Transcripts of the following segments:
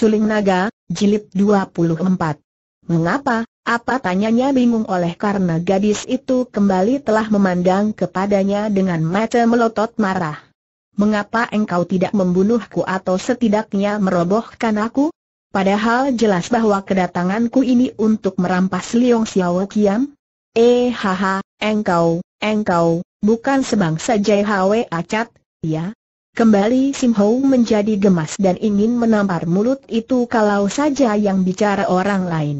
Suling Naga, Jilid 24. Mengapa? Apa tanyanya bingung oleh karena gadis itu kembali telah memandang kepadanya dengan mata melotot marah. Mengapa engkau tidak membunuhku atau setidaknya merobohkan aku? Padahal jelas bahwa kedatanganku ini untuk merampas Liong Xiao Kiam. Eh haha, engkau, engkau, bukan sebangsa Jai Hwe Acat, ya? Kembali Sim Ho menjadi gemas dan ingin menampar mulut itu kalau saja yang bicara orang lain.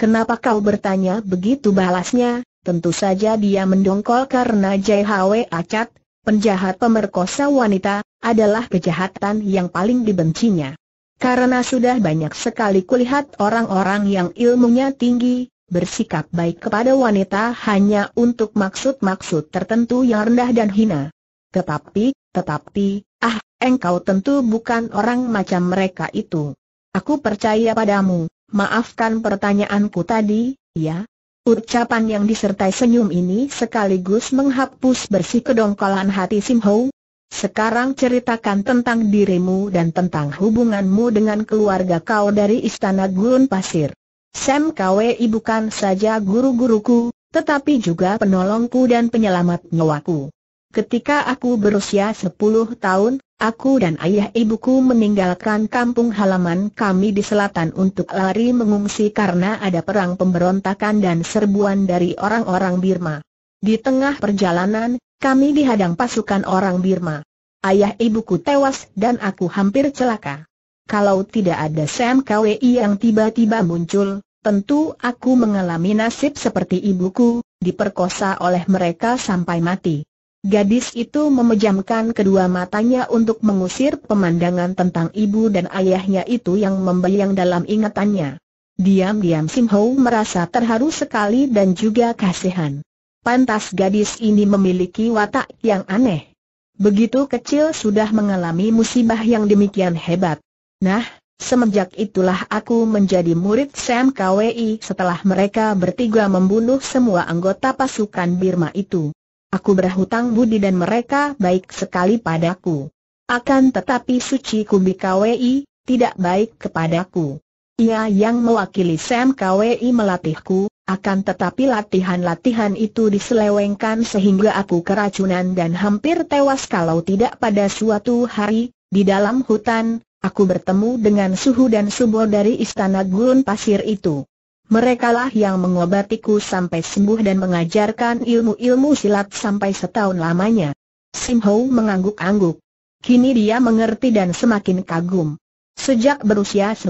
Kenapa kau bertanya begitu balasnya? Tentu saja dia mendongkol karena Hwe Acat, penjahat pemerkosa wanita, adalah kejahatan yang paling dibencinya. Karena sudah banyak sekali kulihat orang-orang yang ilmunya tinggi, bersikap baik kepada wanita hanya untuk maksud-maksud tertentu yang rendah dan hina. Tetapi tetapi, ah, engkau tentu bukan orang macam mereka itu. Aku percaya padamu, maafkan pertanyaanku tadi, ya? Ucapan yang disertai senyum ini sekaligus menghapus bersih kedongkolan hati Sim Ho. Sekarang ceritakan tentang dirimu dan tentang hubunganmu dengan keluarga kau dari Istana Gurun Pasir. Sam Kwe bukan saja guru-guruku, tetapi juga penolongku dan penyelamat nyawaku. Ketika aku berusia 10 tahun, aku dan ayah ibuku meninggalkan kampung halaman kami di selatan untuk lari mengungsi karena ada perang pemberontakan dan serbuan dari orang-orang Birma. Di tengah perjalanan, kami dihadang pasukan orang Birma. Ayah ibuku tewas dan aku hampir celaka. Kalau tidak ada Sam KWI yang tiba-tiba muncul, tentu aku mengalami nasib seperti ibuku, diperkosa oleh mereka sampai mati. Gadis itu memejamkan kedua matanya untuk mengusir pemandangan tentang ibu dan ayahnya itu yang membayang dalam ingatannya. Diam-diam Sim Ho merasa terharu sekali dan juga kasihan. Pantas gadis ini memiliki watak yang aneh. Begitu kecil sudah mengalami musibah yang demikian hebat. Nah, semenjak itulah aku menjadi murid Sam KWI setelah mereka bertiga membunuh semua anggota pasukan Birma itu. Aku berhutang budi dan mereka baik sekali padaku. Akan tetapi Suci Kubi KWI, tidak baik kepadaku. Ia yang mewakili Sam KWI melatihku, akan tetapi latihan-latihan itu diselewengkan sehingga aku keracunan dan hampir tewas kalau tidak pada suatu hari, di dalam hutan, aku bertemu dengan suhu dan subur dari istana gurun pasir itu. Merekalah yang mengobatiku sampai sembuh dan mengajarkan ilmu-ilmu silat sampai setahun lamanya. Sim Ho mengangguk-angguk. Kini dia mengerti dan semakin kagum. Sejak berusia 10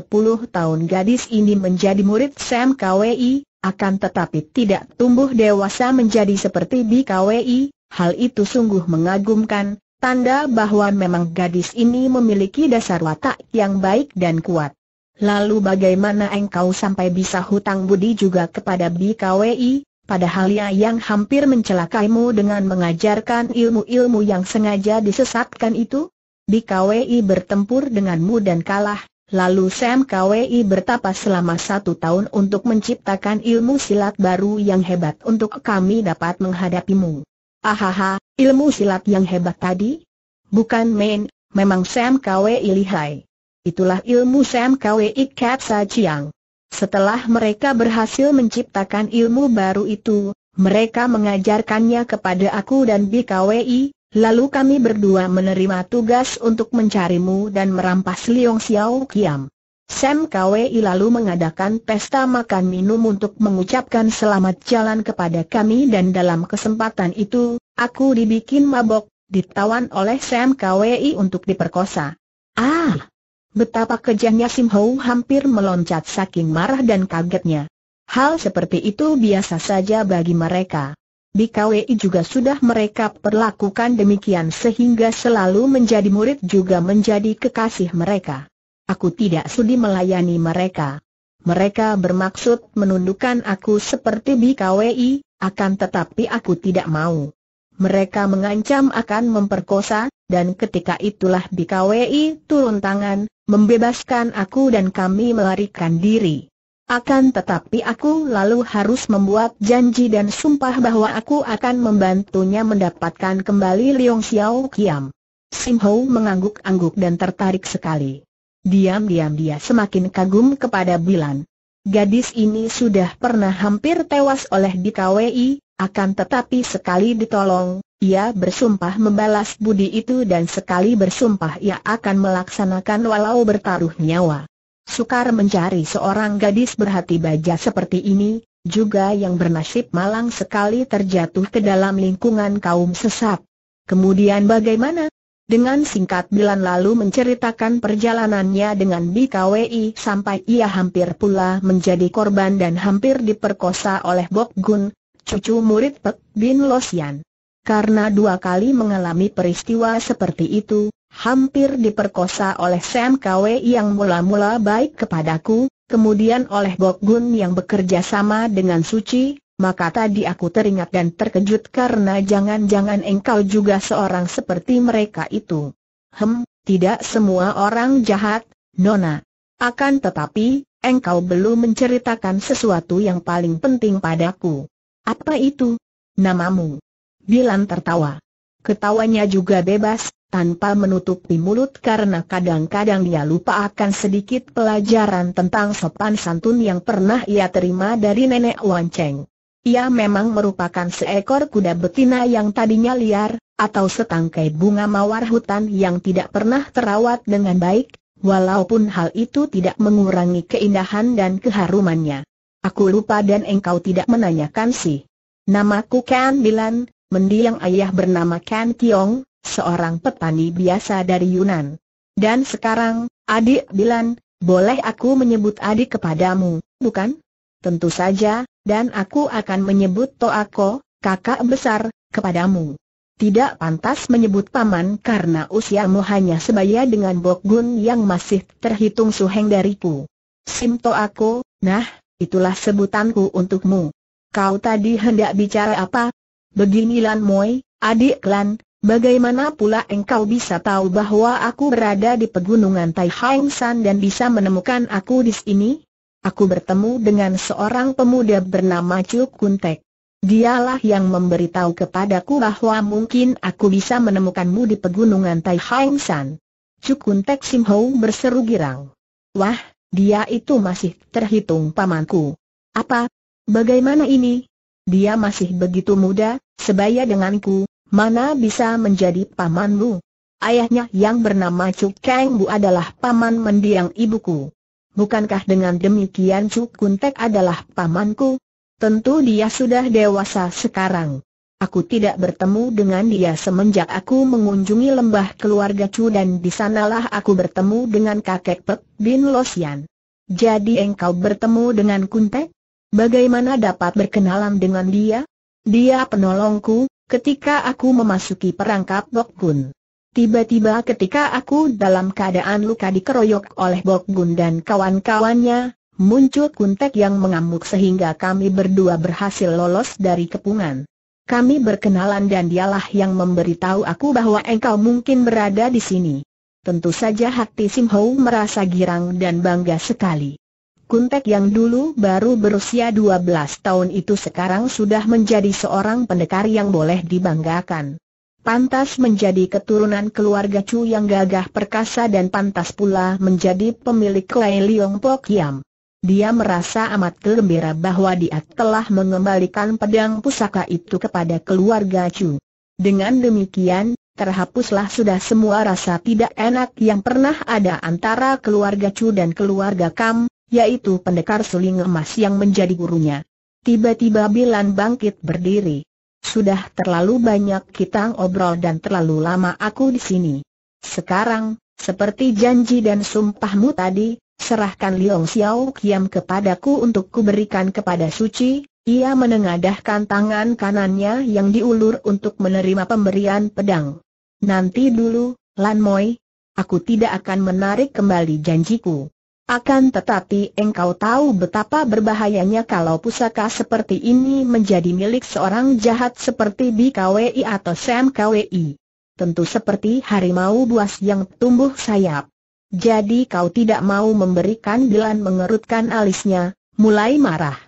tahun gadis ini menjadi murid Sam KWI, akan tetapi tidak tumbuh dewasa menjadi seperti di KWI, hal itu sungguh mengagumkan, tanda bahwa memang gadis ini memiliki dasar watak yang baik dan kuat. Lalu bagaimana engkau sampai bisa hutang budi juga kepada BKWI, padahal ia yang hampir mencelakaimu dengan mengajarkan ilmu-ilmu yang sengaja disesatkan itu? BKWI bertempur denganmu dan kalah, Lalu Sam KWI bertapa selama satu tahun untuk menciptakan ilmu silat baru yang hebat untuk kami dapat menghadapimu. Ahaha, ilmu silat yang hebat tadi? Bukan main, memang Sam KWI lihai. Itulah ilmu Sam Kwei Kat Chiang. Setelah mereka berhasil menciptakan ilmu baru itu, mereka mengajarkannya kepada aku dan BKWI, lalu kami berdua menerima tugas untuk mencarimu dan merampas Liong Xiao Kiam. Sam Kwi lalu mengadakan pesta makan minum untuk mengucapkan selamat jalan kepada kami dan dalam kesempatan itu, aku dibikin mabok, ditawan oleh Sam Kwi untuk diperkosa. Ah! Betapa kejamnya Sim hampir meloncat saking marah dan kagetnya. Hal seperti itu biasa saja bagi mereka. Bkwi juga sudah mereka perlakukan demikian sehingga selalu menjadi murid juga menjadi kekasih mereka. Aku tidak sudi melayani mereka. Mereka bermaksud menundukkan aku seperti Bkwi, akan tetapi aku tidak mau mereka mengancam akan memperkosa, dan ketika itulah BKWI turun tangan, membebaskan aku dan kami melarikan diri. Akan tetapi aku lalu harus membuat janji dan sumpah bahwa aku akan membantunya mendapatkan kembali Liong Xiao Kiam. Sim Ho mengangguk-angguk dan tertarik sekali. Diam-diam dia semakin kagum kepada Bilan. Gadis ini sudah pernah hampir tewas oleh BKWI, akan tetapi sekali ditolong, ia bersumpah membalas budi itu dan sekali bersumpah ia akan melaksanakan walau bertaruh nyawa. Sukar mencari seorang gadis berhati baja seperti ini, juga yang bernasib malang sekali terjatuh ke dalam lingkungan kaum sesat. Kemudian bagaimana? Dengan singkat Bilan lalu menceritakan perjalanannya dengan BKWI sampai ia hampir pula menjadi korban dan hampir diperkosa oleh Bok Gun, cucu murid Pek Bin Losian. Karena dua kali mengalami peristiwa seperti itu, hampir diperkosa oleh Sam Kwe yang mula-mula baik kepadaku, kemudian oleh Bok Gun yang bekerja sama dengan Suci, maka tadi aku teringat dan terkejut karena jangan-jangan engkau juga seorang seperti mereka itu. Hem, tidak semua orang jahat, Nona. Akan tetapi, engkau belum menceritakan sesuatu yang paling penting padaku. Apa itu? Namamu. Dilan tertawa. Ketawanya juga bebas, tanpa menutupi mulut karena kadang-kadang dia lupa akan sedikit pelajaran tentang sopan santun yang pernah ia terima dari nenek Wan Cheng. Ia memang merupakan seekor kuda betina yang tadinya liar, atau setangkai bunga mawar hutan yang tidak pernah terawat dengan baik, walaupun hal itu tidak mengurangi keindahan dan keharumannya. Aku lupa dan engkau tidak menanyakan sih. Namaku Kan Bilan, mendiang ayah bernama Kan Kiong, seorang petani biasa dari Yunan. Dan sekarang, adik Bilan, boleh aku menyebut adik kepadamu, bukan? Tentu saja, dan aku akan menyebut Toako, kakak besar, kepadamu. Tidak pantas menyebut paman karena usiamu hanya sebaya dengan Bokgun yang masih terhitung suheng dariku. Simto aku, nah, itulah sebutanku untukmu. Kau tadi hendak bicara apa? Begini Lan Moi, adik Lan, bagaimana pula engkau bisa tahu bahwa aku berada di pegunungan Tai Hang San dan bisa menemukan aku di sini? Aku bertemu dengan seorang pemuda bernama Chu Kuntek. Dialah yang memberitahu kepadaku bahwa mungkin aku bisa menemukanmu di pegunungan Tai Hang San. Kuntek Sim Ho berseru girang. Wah, dia itu masih terhitung pamanku. Apa? Bagaimana ini? Dia masih begitu muda, sebaya denganku, mana bisa menjadi pamanmu? Ayahnya yang bernama Cuk Kang Bu adalah paman mendiang ibuku. Bukankah dengan demikian Cuk Kuntek adalah pamanku? Tentu dia sudah dewasa sekarang. Aku tidak bertemu dengan dia semenjak aku mengunjungi lembah keluarga Chu dan di sanalah aku bertemu dengan kakek Pek Bin Losian. Jadi engkau bertemu dengan Kuntek? Bagaimana dapat berkenalan dengan dia? Dia penolongku, ketika aku memasuki perangkap Bok Gun. Tiba-tiba ketika aku dalam keadaan luka dikeroyok oleh Bok Gun dan kawan-kawannya, muncul Kuntek yang mengamuk sehingga kami berdua berhasil lolos dari kepungan. Kami berkenalan dan dialah yang memberitahu aku bahwa engkau mungkin berada di sini. Tentu saja hati Sim Ho merasa girang dan bangga sekali. Kuntek yang dulu baru berusia 12 tahun itu sekarang sudah menjadi seorang pendekar yang boleh dibanggakan. Pantas menjadi keturunan keluarga Chu yang gagah perkasa dan pantas pula menjadi pemilik Kuai Liong Po Kiam. Dia merasa amat gembira bahwa dia telah mengembalikan pedang pusaka itu kepada keluarga Chu. Dengan demikian, terhapuslah sudah semua rasa tidak enak yang pernah ada antara keluarga Chu dan keluarga Kam, yaitu pendekar suling emas yang menjadi gurunya. Tiba-tiba Bilan bangkit berdiri. Sudah terlalu banyak kita ngobrol dan terlalu lama aku di sini. Sekarang, seperti janji dan sumpahmu tadi, serahkan Liong Xiao Kiam kepadaku untuk kuberikan kepada Suci, ia menengadahkan tangan kanannya yang diulur untuk menerima pemberian pedang. Nanti dulu, Lan Moi, aku tidak akan menarik kembali janjiku. Akan tetapi engkau tahu betapa berbahayanya kalau pusaka seperti ini menjadi milik seorang jahat seperti BKWI atau SMKWI. Tentu seperti harimau buas yang tumbuh sayap. Jadi kau tidak mau memberikan Dilan mengerutkan alisnya, mulai marah.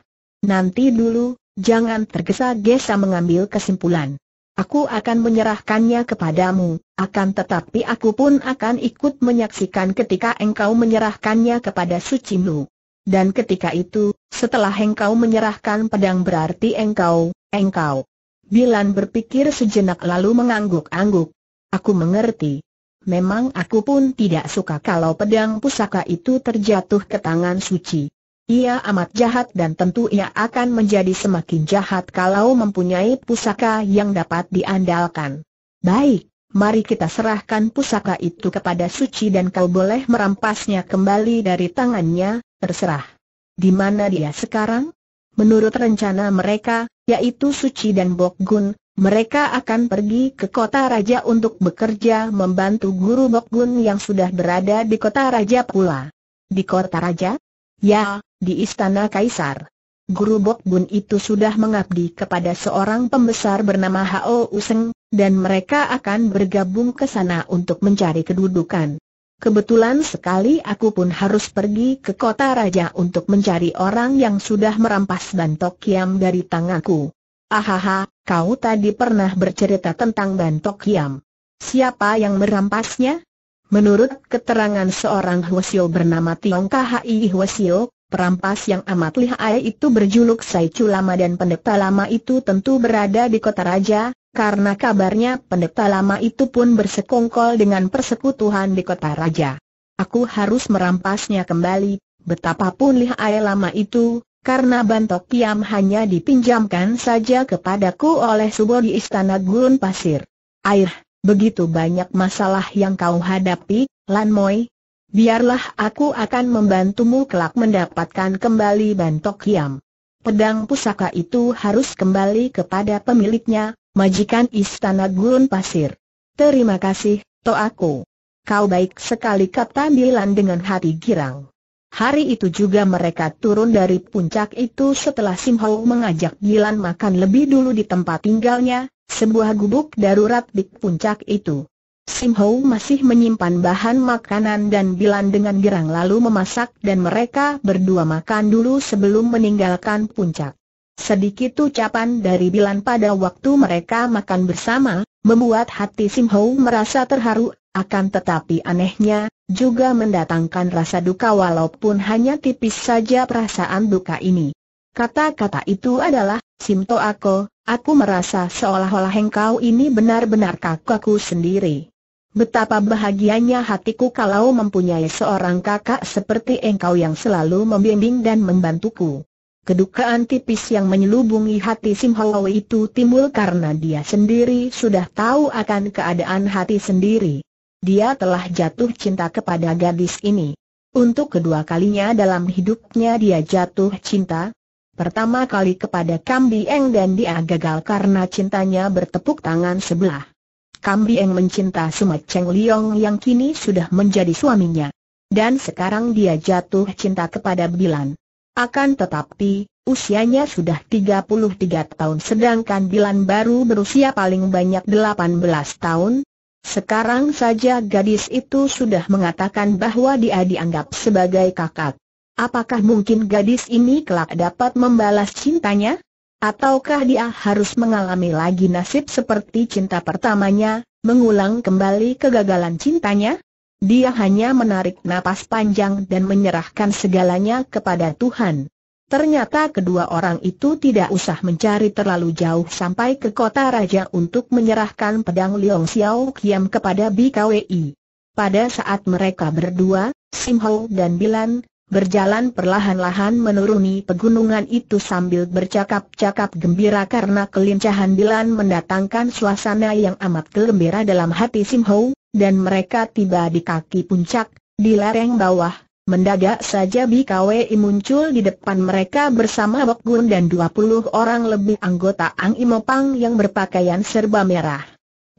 Nanti dulu, jangan tergesa-gesa mengambil kesimpulan. Aku akan menyerahkannya kepadamu, akan tetapi aku pun akan ikut menyaksikan ketika engkau menyerahkannya kepada sucimu. Dan ketika itu, setelah engkau menyerahkan pedang berarti engkau, engkau. Bilan berpikir sejenak lalu mengangguk-angguk. Aku mengerti, Memang aku pun tidak suka kalau pedang pusaka itu terjatuh ke tangan suci. Ia amat jahat dan tentu ia akan menjadi semakin jahat kalau mempunyai pusaka yang dapat diandalkan. Baik, mari kita serahkan pusaka itu kepada suci dan kau boleh merampasnya kembali dari tangannya, terserah. Di mana dia sekarang? Menurut rencana mereka, yaitu Suci dan Bok Gun, mereka akan pergi ke kota raja untuk bekerja membantu guru Mokgun yang sudah berada di kota raja pula. Di kota raja? Ya, di istana kaisar. Guru Bun itu sudah mengabdi kepada seorang pembesar bernama Hao Useng, dan mereka akan bergabung ke sana untuk mencari kedudukan. Kebetulan sekali aku pun harus pergi ke kota raja untuk mencari orang yang sudah merampas bantok kiam dari tanganku. Ahaha, kau tadi pernah bercerita tentang Bantok Hiam. Siapa yang merampasnya? Menurut keterangan seorang Hwasyo bernama Tiong Khai Hwasyo, perampas yang amat lihai itu berjuluk Sai Lama dan pendeta lama itu tentu berada di kota raja, karena kabarnya pendeta lama itu pun bersekongkol dengan persekutuhan di kota raja. Aku harus merampasnya kembali, betapapun lihai lama itu, karena bantok kiam hanya dipinjamkan saja kepadaku oleh subo di istana gurun pasir. Air, begitu banyak masalah yang kau hadapi, Lan Moi. Biarlah aku akan membantumu kelak mendapatkan kembali bantok kiam. Pedang pusaka itu harus kembali kepada pemiliknya, majikan istana gurun pasir. Terima kasih, aku. Kau baik sekali kata Bilan dengan hati girang. Hari itu juga mereka turun dari puncak itu setelah Sim Hau mengajak Gilan makan lebih dulu di tempat tinggalnya, sebuah gubuk darurat di puncak itu. Sim Hau masih menyimpan bahan makanan dan Gilan dengan gerang lalu memasak dan mereka berdua makan dulu sebelum meninggalkan puncak. Sedikit ucapan dari Bilan pada waktu mereka makan bersama, membuat hati Sim Hau merasa terharu akan tetapi anehnya, juga mendatangkan rasa duka walaupun hanya tipis saja perasaan duka ini. Kata-kata itu adalah, Simto Ako, aku merasa seolah-olah engkau ini benar-benar kakakku sendiri. Betapa bahagianya hatiku kalau mempunyai seorang kakak seperti engkau yang selalu membimbing dan membantuku. Kedukaan tipis yang menyelubungi hati Sim itu timbul karena dia sendiri sudah tahu akan keadaan hati sendiri dia telah jatuh cinta kepada gadis ini. Untuk kedua kalinya dalam hidupnya dia jatuh cinta. Pertama kali kepada Kambi Eng dan dia gagal karena cintanya bertepuk tangan sebelah. Kambi Eng mencinta Sumat Cheng Liong yang kini sudah menjadi suaminya. Dan sekarang dia jatuh cinta kepada Bilan. Akan tetapi, usianya sudah 33 tahun sedangkan Bilan baru berusia paling banyak 18 tahun, sekarang saja gadis itu sudah mengatakan bahwa dia dianggap sebagai kakak. Apakah mungkin gadis ini kelak dapat membalas cintanya? Ataukah dia harus mengalami lagi nasib seperti cinta pertamanya, mengulang kembali kegagalan cintanya? Dia hanya menarik napas panjang dan menyerahkan segalanya kepada Tuhan. Ternyata kedua orang itu tidak usah mencari terlalu jauh sampai ke kota raja untuk menyerahkan pedang Liong Xiao Kiam kepada BKWI. Pada saat mereka berdua, Sim Ho dan Bilan, berjalan perlahan-lahan menuruni pegunungan itu sambil bercakap-cakap gembira karena kelincahan Bilan mendatangkan suasana yang amat gembira dalam hati Sim Ho, dan mereka tiba di kaki puncak, di lereng bawah, Mendadak saja BKWI muncul di depan mereka bersama Bok Gun dan 20 orang lebih anggota Ang Imopang yang berpakaian serba merah.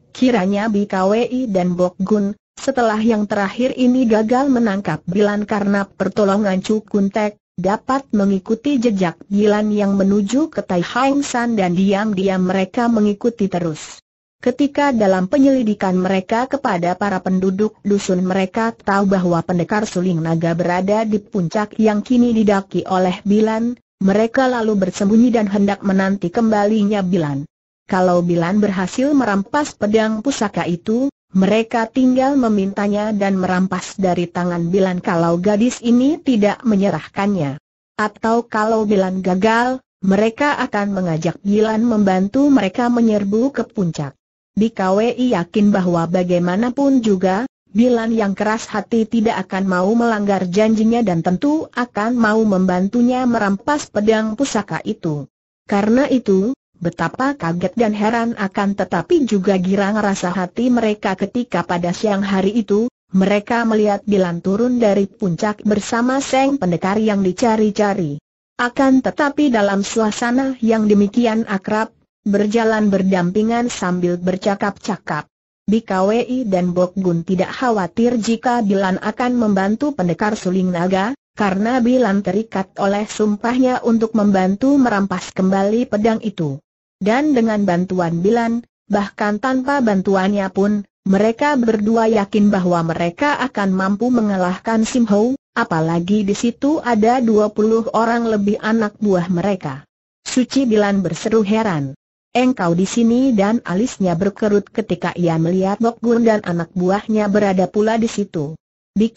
Kiranya BKWI dan Bok Gun, setelah yang terakhir ini gagal menangkap Bilan karena pertolongan Cukuntek, dapat mengikuti jejak Bilan yang menuju ke Tai Hang San dan diam-diam mereka mengikuti terus. Ketika dalam penyelidikan mereka kepada para penduduk dusun mereka tahu bahwa pendekar suling naga berada di puncak yang kini didaki oleh Bilan, mereka lalu bersembunyi dan hendak menanti kembalinya Bilan. Kalau Bilan berhasil merampas pedang pusaka itu, mereka tinggal memintanya dan merampas dari tangan Bilan kalau gadis ini tidak menyerahkannya. Atau kalau Bilan gagal, mereka akan mengajak Bilan membantu mereka menyerbu ke puncak. Bikawi yakin bahwa bagaimanapun juga, Bilan yang keras hati tidak akan mau melanggar janjinya dan tentu akan mau membantunya merampas pedang pusaka itu. Karena itu, betapa kaget dan heran akan tetapi juga girang rasa hati mereka ketika pada siang hari itu, mereka melihat Bilan turun dari puncak bersama Seng Pendekar yang dicari-cari. Akan tetapi dalam suasana yang demikian akrab, berjalan berdampingan sambil bercakap-cakap. Bikawi dan Bok Gun tidak khawatir jika Bilan akan membantu pendekar suling naga, karena Bilan terikat oleh sumpahnya untuk membantu merampas kembali pedang itu. Dan dengan bantuan Bilan, bahkan tanpa bantuannya pun, mereka berdua yakin bahwa mereka akan mampu mengalahkan Sim Ho, apalagi di situ ada 20 orang lebih anak buah mereka. Suci Bilan berseru heran engkau di sini dan alisnya berkerut ketika ia melihat Bok Gun dan anak buahnya berada pula di situ. Di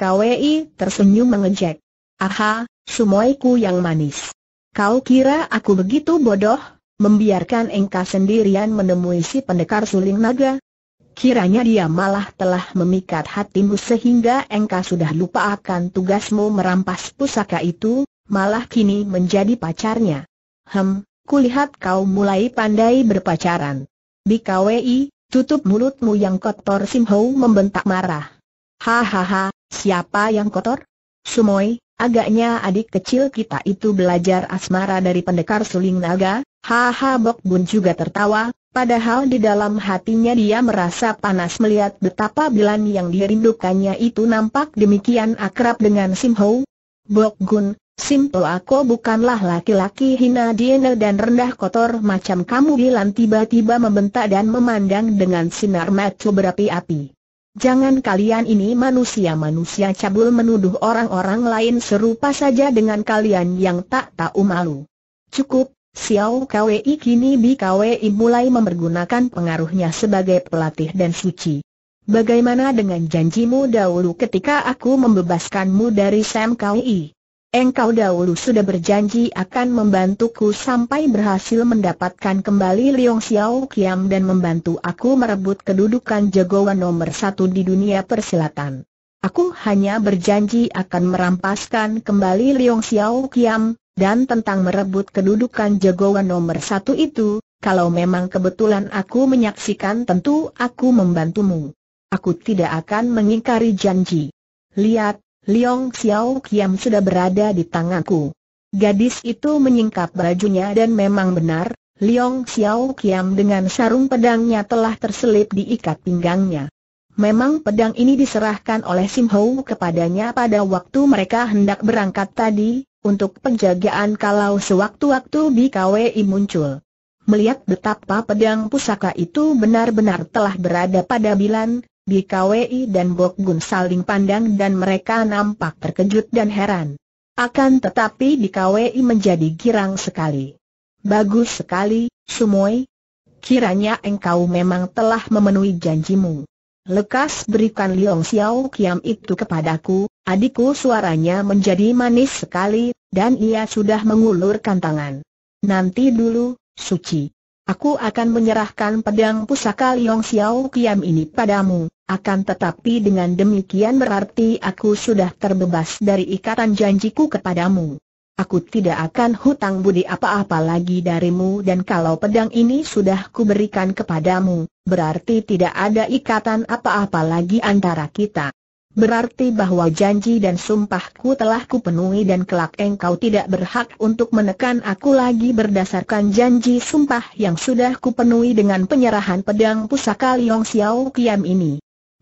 tersenyum mengejek. Aha, sumoiku yang manis. Kau kira aku begitu bodoh, membiarkan engkau sendirian menemui si pendekar suling naga? Kiranya dia malah telah memikat hatimu sehingga engkau sudah lupa akan tugasmu merampas pusaka itu, malah kini menjadi pacarnya. Hem, kulihat kau mulai pandai berpacaran. Bikawi, tutup mulutmu yang kotor Sim Ho membentak marah. Hahaha, siapa yang kotor? Sumoy, agaknya adik kecil kita itu belajar asmara dari pendekar suling naga, haha Bok Bun juga tertawa, padahal di dalam hatinya dia merasa panas melihat betapa bilan yang dirindukannya itu nampak demikian akrab dengan Sim Ho. Bok Gun, Simpel aku bukanlah laki-laki hina diena dan rendah kotor macam kamu bilang tiba-tiba membentak dan memandang dengan sinar mata berapi-api. Jangan kalian ini manusia-manusia cabul menuduh orang-orang lain serupa saja dengan kalian yang tak tahu malu. Cukup, Xiao Kwei kini Bi Kwei mulai mempergunakan pengaruhnya sebagai pelatih dan suci. Bagaimana dengan janjimu dahulu ketika aku membebaskanmu dari Sam Kwei? Engkau dahulu sudah berjanji akan membantuku sampai berhasil mendapatkan kembali Liong Xiao Kiam dan membantu aku merebut kedudukan jagoan nomor satu di dunia persilatan. Aku hanya berjanji akan merampaskan kembali Liong Xiao Kiam, dan tentang merebut kedudukan jagoan nomor satu itu, kalau memang kebetulan aku menyaksikan tentu aku membantumu. Aku tidak akan mengingkari janji. Lihat, Liong Xiao Kiam sudah berada di tanganku. Gadis itu menyingkap bajunya dan memang benar, Liong Xiao Kiam dengan sarung pedangnya telah terselip di ikat pinggangnya. Memang pedang ini diserahkan oleh Sim Hou kepadanya pada waktu mereka hendak berangkat tadi, untuk penjagaan kalau sewaktu-waktu BKWI muncul. Melihat betapa pedang pusaka itu benar-benar telah berada pada Bilan, BKWI dan Bok Gun saling pandang dan mereka nampak terkejut dan heran. Akan tetapi BKWI menjadi girang sekali. Bagus sekali, Sumoy. Kiranya engkau memang telah memenuhi janjimu. Lekas berikan Liong Xiao Kiam itu kepadaku, adikku suaranya menjadi manis sekali, dan ia sudah mengulurkan tangan. Nanti dulu, Suci. Aku akan menyerahkan pedang pusaka Liong Xiao Kiam ini padamu. Akan tetapi dengan demikian berarti aku sudah terbebas dari ikatan janjiku kepadamu. Aku tidak akan hutang budi apa-apa lagi darimu dan kalau pedang ini sudah kuberikan kepadamu, berarti tidak ada ikatan apa-apa lagi antara kita. Berarti bahwa janji dan sumpahku telah kupenuhi dan kelak engkau tidak berhak untuk menekan aku lagi berdasarkan janji sumpah yang sudah kupenuhi dengan penyerahan pedang pusaka Liong Xiao Kiam ini.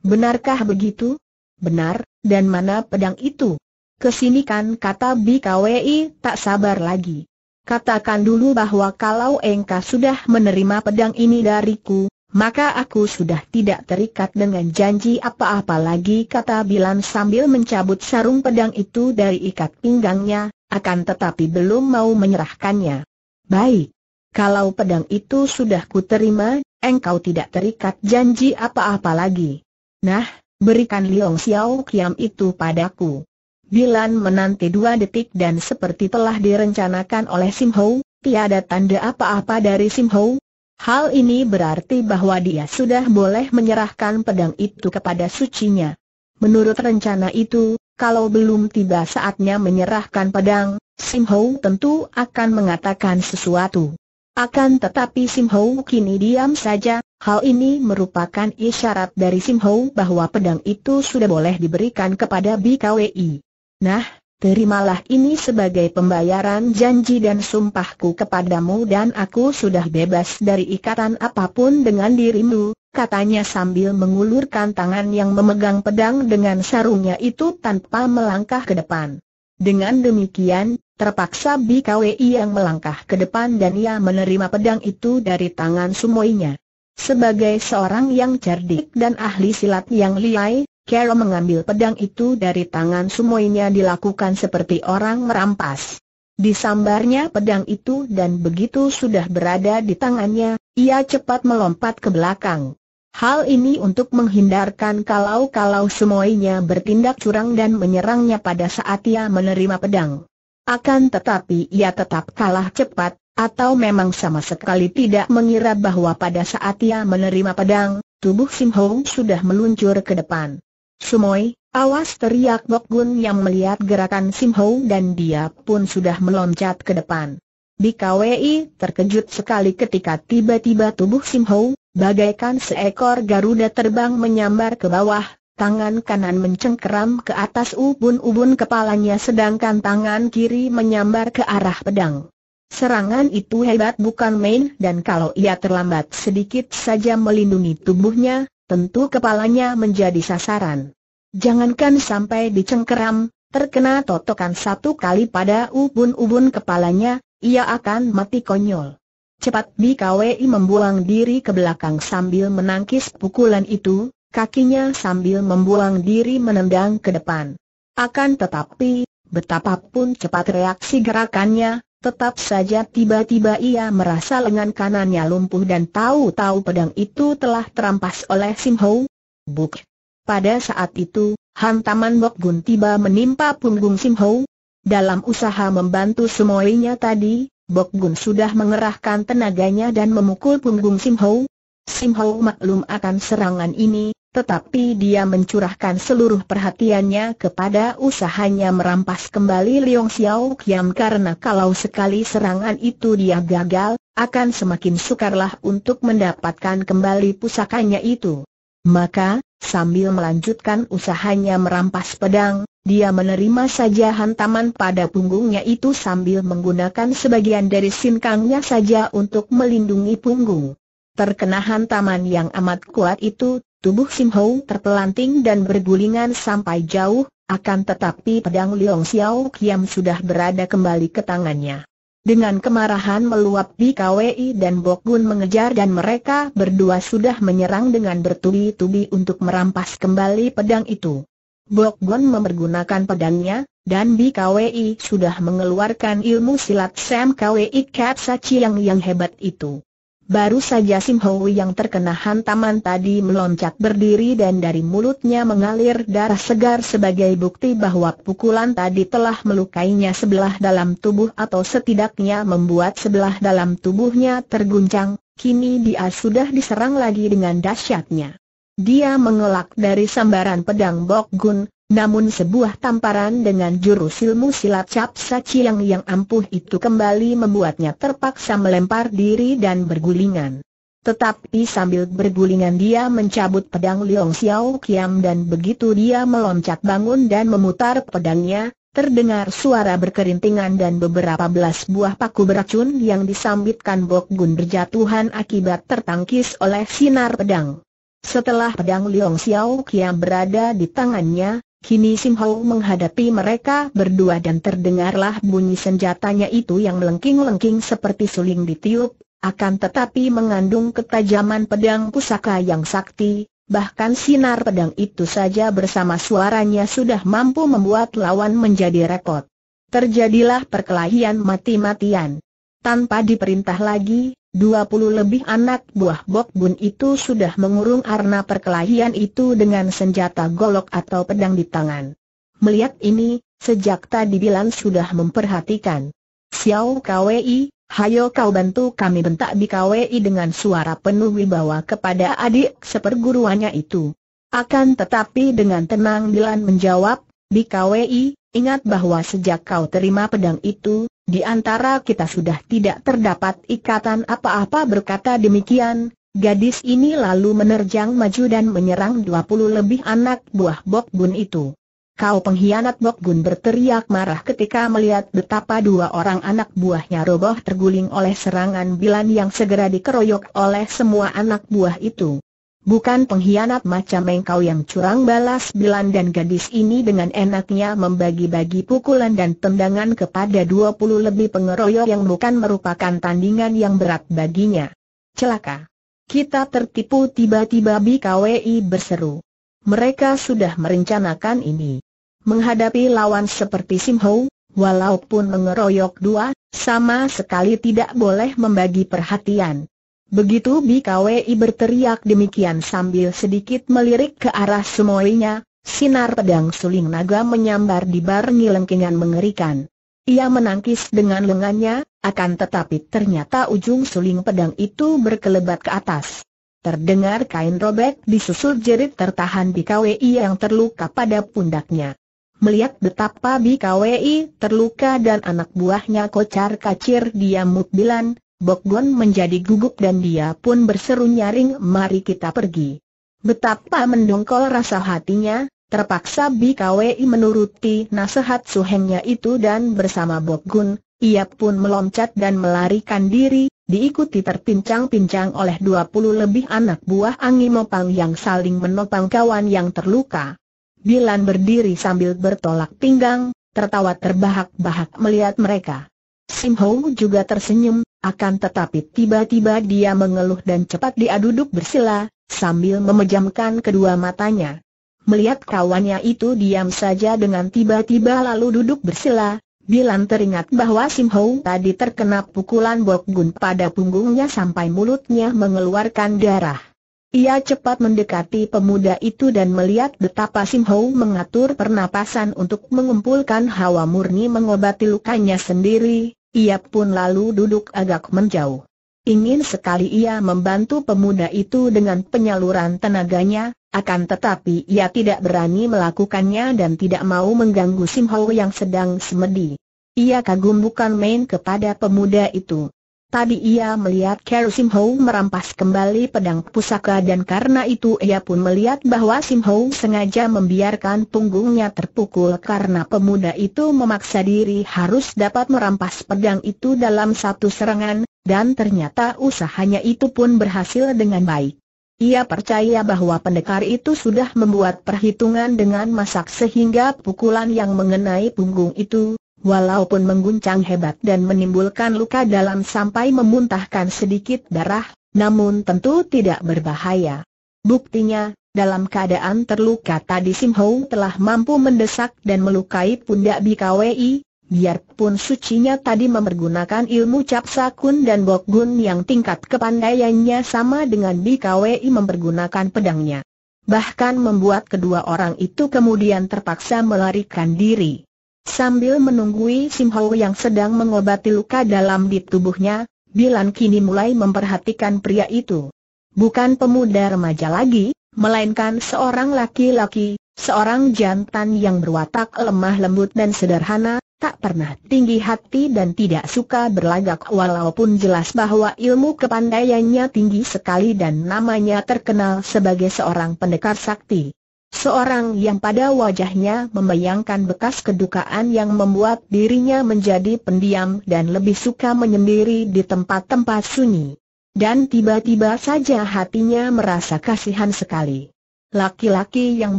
Benarkah begitu? Benar, dan mana pedang itu? Kesini kan kata BKWI tak sabar lagi. Katakan dulu bahwa kalau engkau sudah menerima pedang ini dariku, maka aku sudah tidak terikat dengan janji apa-apa lagi kata Bilan sambil mencabut sarung pedang itu dari ikat pinggangnya, akan tetapi belum mau menyerahkannya. Baik, kalau pedang itu sudah kuterima, engkau tidak terikat janji apa-apa lagi. Nah, berikan Liong Xiao Kiam itu padaku. Bilan menanti dua detik dan seperti telah direncanakan oleh Sim Hou, tiada tanda apa-apa dari Sim Hou. Hal ini berarti bahwa dia sudah boleh menyerahkan pedang itu kepada sucinya. Menurut rencana itu, kalau belum tiba saatnya menyerahkan pedang, Sim Hou tentu akan mengatakan sesuatu. Akan tetapi Sim Hou kini diam saja, hal ini merupakan isyarat dari Sim Hou bahwa pedang itu sudah boleh diberikan kepada BKWI. Nah, Terimalah ini sebagai pembayaran janji dan sumpahku kepadamu dan aku sudah bebas dari ikatan apapun dengan dirimu, katanya sambil mengulurkan tangan yang memegang pedang dengan sarungnya itu tanpa melangkah ke depan. Dengan demikian, terpaksa BKWI yang melangkah ke depan dan ia menerima pedang itu dari tangan sumoinya. Sebagai seorang yang cerdik dan ahli silat yang liai, Kero mengambil pedang itu dari tangan sumoinya dilakukan seperti orang merampas. Disambarnya pedang itu dan begitu sudah berada di tangannya, ia cepat melompat ke belakang. Hal ini untuk menghindarkan kalau-kalau semuanya bertindak curang dan menyerangnya pada saat ia menerima pedang. Akan tetapi ia tetap kalah cepat, atau memang sama sekali tidak mengira bahwa pada saat ia menerima pedang, tubuh Sim Hong sudah meluncur ke depan. Sumoi, awas teriak Bok Gun yang melihat gerakan Sim Hong dan dia pun sudah meloncat ke depan. Di KWI terkejut sekali ketika tiba-tiba tubuh Sim Hong Bagaikan seekor Garuda terbang menyambar ke bawah, tangan kanan mencengkeram ke atas ubun-ubun kepalanya sedangkan tangan kiri menyambar ke arah pedang. Serangan itu hebat bukan main dan kalau ia terlambat sedikit saja melindungi tubuhnya, tentu kepalanya menjadi sasaran. Jangankan sampai dicengkeram, terkena totokan satu kali pada ubun-ubun kepalanya, ia akan mati konyol. Cepat Kwei membuang diri ke belakang sambil menangkis pukulan itu, kakinya sambil membuang diri menendang ke depan. Akan tetapi, betapapun cepat reaksi gerakannya, tetap saja tiba-tiba ia merasa lengan kanannya lumpuh dan tahu-tahu pedang itu telah terampas oleh Sim Ho. Buk. Pada saat itu, hantaman Bok Gun tiba menimpa punggung Sim Ho. Dalam usaha membantu semuanya tadi, Bok Gun sudah mengerahkan tenaganya dan memukul punggung Sim Ho. Sim Ho maklum akan serangan ini, tetapi dia mencurahkan seluruh perhatiannya kepada usahanya merampas kembali Liong Xiao Kiam karena kalau sekali serangan itu dia gagal, akan semakin sukarlah untuk mendapatkan kembali pusakanya itu. Maka, Sambil melanjutkan usahanya merampas pedang, dia menerima saja hantaman pada punggungnya itu sambil menggunakan sebagian dari sinkangnya saja untuk melindungi punggung. Terkena hantaman yang amat kuat itu, tubuh Sim Hou terpelanting dan bergulingan sampai jauh, akan tetapi pedang Liong Xiao Kiam sudah berada kembali ke tangannya. Dengan kemarahan meluap di Kwi dan Bokgun mengejar dan mereka berdua sudah menyerang dengan bertubi-tubi untuk merampas kembali pedang itu. Bok Gun memergunakan pedangnya, dan BKWI sudah mengeluarkan ilmu silat Sam KWI Katsachi yang yang hebat itu. Baru saja Sim Hoi yang terkena hantaman tadi meloncat berdiri dan dari mulutnya mengalir darah segar sebagai bukti bahwa pukulan tadi telah melukainya sebelah dalam tubuh atau setidaknya membuat sebelah dalam tubuhnya terguncang, kini dia sudah diserang lagi dengan dahsyatnya. Dia mengelak dari sambaran pedang Bok Gun, namun sebuah tamparan dengan jurus ilmu silat cap saciang yang ampuh itu kembali membuatnya terpaksa melempar diri dan bergulingan. Tetapi sambil bergulingan dia mencabut pedang Liong Xiao Kiam dan begitu dia meloncat bangun dan memutar pedangnya, terdengar suara berkerintingan dan beberapa belas buah paku beracun yang disambitkan Bok Gun berjatuhan akibat tertangkis oleh sinar pedang. Setelah pedang Liong Xiao Kiam berada di tangannya, Kini Sim Ho menghadapi mereka berdua dan terdengarlah bunyi senjatanya itu yang melengking-lengking seperti suling ditiup, akan tetapi mengandung ketajaman pedang pusaka yang sakti, bahkan sinar pedang itu saja bersama suaranya sudah mampu membuat lawan menjadi repot. Terjadilah perkelahian mati-matian. Tanpa diperintah lagi, 20 lebih anak buah Bok Bun itu sudah mengurung arna perkelahian itu dengan senjata golok atau pedang di tangan. Melihat ini, sejak tadi Bilan sudah memperhatikan. Xiao Kwei, hayo kau bantu kami bentak di Kwei dengan suara penuh wibawa kepada adik seperguruannya itu. Akan tetapi dengan tenang Bilan menjawab, di Kwei, ingat bahwa sejak kau terima pedang itu, di antara kita sudah tidak terdapat ikatan apa-apa berkata demikian, gadis ini lalu menerjang maju dan menyerang 20 lebih anak buah Bok Bun itu. Kau pengkhianat Bok Bun berteriak marah ketika melihat betapa dua orang anak buahnya roboh terguling oleh serangan Bilan yang segera dikeroyok oleh semua anak buah itu. Bukan pengkhianat macam engkau yang curang balas bilan dan gadis ini dengan enaknya membagi-bagi pukulan dan tendangan kepada 20 lebih pengeroyok yang bukan merupakan tandingan yang berat baginya. Celaka. Kita tertipu tiba-tiba BKWI berseru. Mereka sudah merencanakan ini. Menghadapi lawan seperti Sim Ho, walaupun mengeroyok dua, sama sekali tidak boleh membagi perhatian. Begitu BKWI berteriak demikian sambil sedikit melirik ke arah semuanya, sinar pedang suling naga menyambar di barengi lengkingan mengerikan. Ia menangkis dengan lengannya, akan tetapi ternyata ujung suling pedang itu berkelebat ke atas. Terdengar kain robek disusul jerit tertahan BKWI yang terluka pada pundaknya. Melihat betapa BKWI terluka dan anak buahnya kocar kacir dia mukbilan, Bok menjadi gugup dan dia pun berseru nyaring mari kita pergi. Betapa mendongkol rasa hatinya, terpaksa BKWI menuruti nasihat suhengnya itu dan bersama Bok Gun, ia pun meloncat dan melarikan diri, diikuti terpincang-pincang oleh 20 lebih anak buah Angi Mopang yang saling menopang kawan yang terluka. Bilan berdiri sambil bertolak pinggang, tertawa terbahak-bahak melihat mereka. Sim Ho juga tersenyum, akan tetapi tiba-tiba dia mengeluh dan cepat dia duduk bersila, sambil memejamkan kedua matanya. Melihat kawannya itu diam saja dengan tiba-tiba lalu duduk bersila, Bilan teringat bahwa Sim Hou tadi terkena pukulan Bok Gun pada punggungnya sampai mulutnya mengeluarkan darah. Ia cepat mendekati pemuda itu dan melihat betapa Sim Hou mengatur pernapasan untuk mengumpulkan hawa murni mengobati lukanya sendiri, ia pun lalu duduk agak menjauh. Ingin sekali ia membantu pemuda itu dengan penyaluran tenaganya, akan tetapi ia tidak berani melakukannya dan tidak mau mengganggu Sim yang sedang semedi. Ia kagum bukan main kepada pemuda itu. Tadi ia melihat Carol Sim merampas kembali pedang pusaka dan karena itu ia pun melihat bahwa Sim Hou sengaja membiarkan punggungnya terpukul karena pemuda itu memaksa diri harus dapat merampas pedang itu dalam satu serangan, dan ternyata usahanya itu pun berhasil dengan baik. Ia percaya bahwa pendekar itu sudah membuat perhitungan dengan masak sehingga pukulan yang mengenai punggung itu Walaupun mengguncang hebat dan menimbulkan luka dalam sampai memuntahkan sedikit darah, namun tentu tidak berbahaya. Buktinya, dalam keadaan terluka tadi Sim telah mampu mendesak dan melukai pundak BKWI, Biarpun sucinya tadi memergunakan ilmu cap sakun dan bokgun yang tingkat kepandaiannya sama dengan BKWI mempergunakan pedangnya. Bahkan membuat kedua orang itu kemudian terpaksa melarikan diri. Sambil menunggui Simho yang sedang mengobati luka dalam di tubuhnya, Bilan kini mulai memperhatikan pria itu. Bukan pemuda remaja lagi, melainkan seorang laki-laki, seorang jantan yang berwatak lemah lembut dan sederhana, tak pernah tinggi hati dan tidak suka berlagak walaupun jelas bahwa ilmu kepandaiannya tinggi sekali dan namanya terkenal sebagai seorang pendekar sakti. Seorang yang pada wajahnya membayangkan bekas kedukaan yang membuat dirinya menjadi pendiam dan lebih suka menyendiri di tempat-tempat sunyi. Dan tiba-tiba saja hatinya merasa kasihan sekali. Laki-laki yang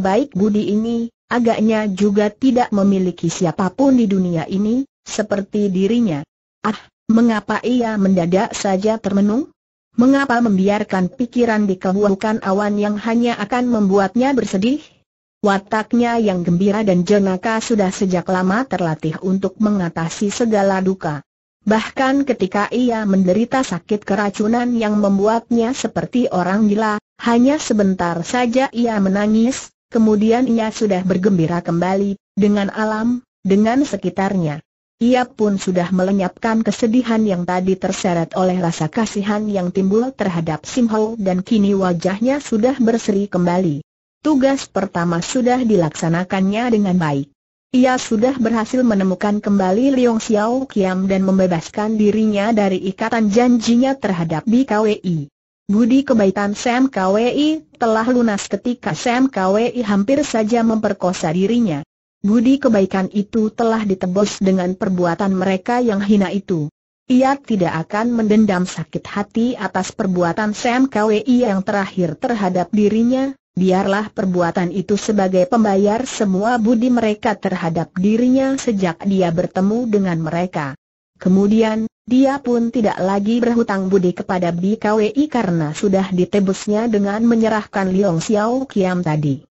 baik budi ini, agaknya juga tidak memiliki siapapun di dunia ini, seperti dirinya. Ah, mengapa ia mendadak saja termenung? Mengapa membiarkan pikiran dikehukan awan yang hanya akan membuatnya bersedih? Wataknya yang gembira dan jenaka sudah sejak lama terlatih untuk mengatasi segala duka. Bahkan ketika ia menderita sakit keracunan yang membuatnya seperti orang gila, hanya sebentar saja ia menangis, kemudian ia sudah bergembira kembali, dengan alam, dengan sekitarnya. Ia pun sudah melenyapkan kesedihan yang tadi terseret oleh rasa kasihan yang timbul terhadap Sim Ho dan kini wajahnya sudah berseri kembali. Tugas pertama sudah dilaksanakannya dengan baik. Ia sudah berhasil menemukan kembali Leong Xiao Kiam dan membebaskan dirinya dari ikatan janjinya terhadap BKWI. Budi kebaikan Sam KWI telah lunas ketika Sam KWI hampir saja memperkosa dirinya. Budi kebaikan itu telah ditebus dengan perbuatan mereka yang hina itu. Ia tidak akan mendendam sakit hati atas perbuatan Sam KWI yang terakhir terhadap dirinya, biarlah perbuatan itu sebagai pembayar semua budi mereka terhadap dirinya sejak dia bertemu dengan mereka. Kemudian, dia pun tidak lagi berhutang budi kepada BKWI karena sudah ditebusnya dengan menyerahkan Liong Xiao Kiam tadi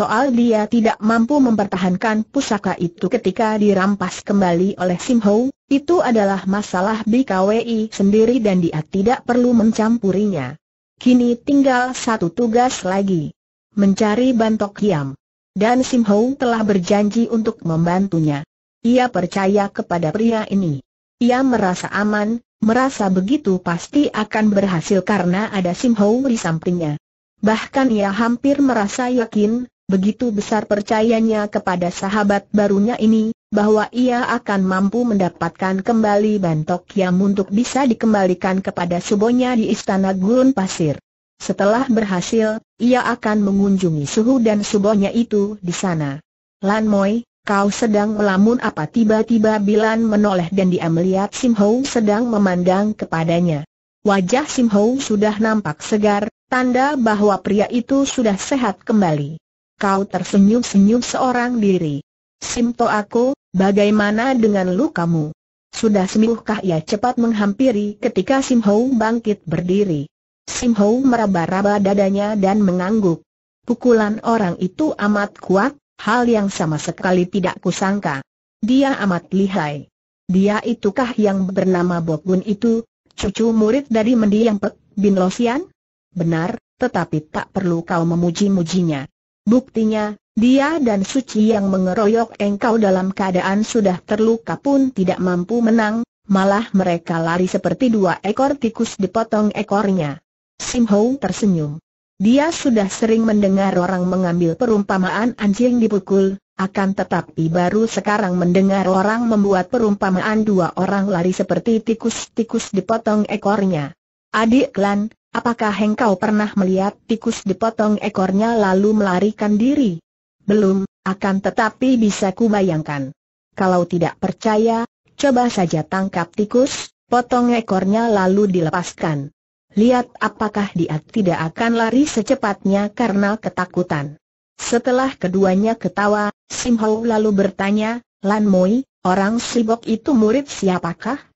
soal dia tidak mampu mempertahankan pusaka itu ketika dirampas kembali oleh Sim Ho, itu adalah masalah BKWI sendiri dan dia tidak perlu mencampurinya. Kini tinggal satu tugas lagi. Mencari Bantok Hiam. Dan Sim Ho telah berjanji untuk membantunya. Ia percaya kepada pria ini. Ia merasa aman, merasa begitu pasti akan berhasil karena ada Sim Ho di sampingnya. Bahkan ia hampir merasa yakin, Begitu besar percayanya kepada sahabat barunya ini, bahwa ia akan mampu mendapatkan kembali Bantok yang untuk bisa dikembalikan kepada subonya di Istana Gurun Pasir. Setelah berhasil, ia akan mengunjungi suhu dan subonya itu di sana. Lan Moi, kau sedang melamun apa tiba-tiba Bilan menoleh dan dia melihat Sim Ho sedang memandang kepadanya. Wajah Sim Ho sudah nampak segar, tanda bahwa pria itu sudah sehat kembali. Kau tersenyum-senyum seorang diri. Simto aku, bagaimana dengan lukamu? Sudah sembuhkah ia cepat menghampiri ketika Sim bangkit berdiri. Sim meraba-raba dadanya dan mengangguk. Pukulan orang itu amat kuat, hal yang sama sekali tidak kusangka. Dia amat lihai. Dia itukah yang bernama Bogun itu, cucu murid dari mendiang Pek Bin Losian? Benar, tetapi tak perlu kau memuji-mujinya. Buktinya, dia dan Suci yang mengeroyok engkau dalam keadaan sudah terluka pun tidak mampu menang, malah mereka lari seperti dua ekor tikus dipotong ekornya. Sim Ho tersenyum. Dia sudah sering mendengar orang mengambil perumpamaan anjing dipukul, akan tetapi baru sekarang mendengar orang membuat perumpamaan dua orang lari seperti tikus-tikus dipotong ekornya. Adik Lan, Apakah engkau pernah melihat tikus dipotong ekornya lalu melarikan diri? Belum, akan tetapi bisa kubayangkan. Kalau tidak percaya, coba saja tangkap tikus, potong ekornya lalu dilepaskan. Lihat apakah dia tidak akan lari secepatnya karena ketakutan. Setelah keduanya ketawa, Sim Hau lalu bertanya, Lan Moi, orang sibok itu murid siapakah?